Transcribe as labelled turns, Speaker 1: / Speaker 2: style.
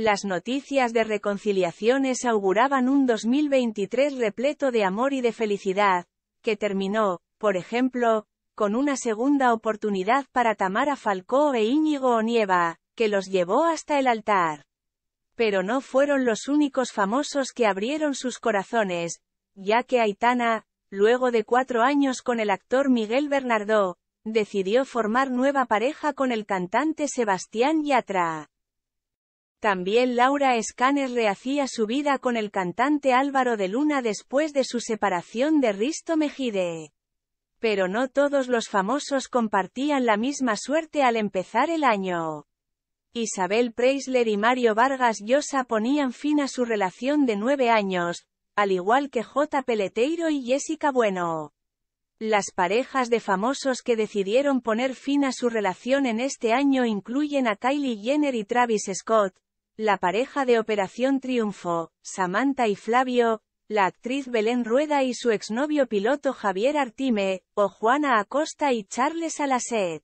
Speaker 1: Las noticias de reconciliaciones auguraban un 2023 repleto de amor y de felicidad, que terminó, por ejemplo, con una segunda oportunidad para Tamara Falcó e Íñigo Onieva, que los llevó hasta el altar. Pero no fueron los únicos famosos que abrieron sus corazones, ya que Aitana, luego de cuatro años con el actor Miguel Bernardo, decidió formar nueva pareja con el cantante Sebastián Yatra. También Laura Escanes rehacía su vida con el cantante Álvaro de Luna después de su separación de Risto Mejide. Pero no todos los famosos compartían la misma suerte al empezar el año. Isabel Preisler y Mario Vargas Llosa ponían fin a su relación de nueve años, al igual que J. Peleteiro y Jessica Bueno. Las parejas de famosos que decidieron poner fin a su relación en este año incluyen a Kylie Jenner y Travis Scott, la pareja de Operación Triunfo, Samantha y Flavio, la actriz Belén Rueda y su exnovio piloto Javier Artime, o Juana Acosta y Charles Alaset.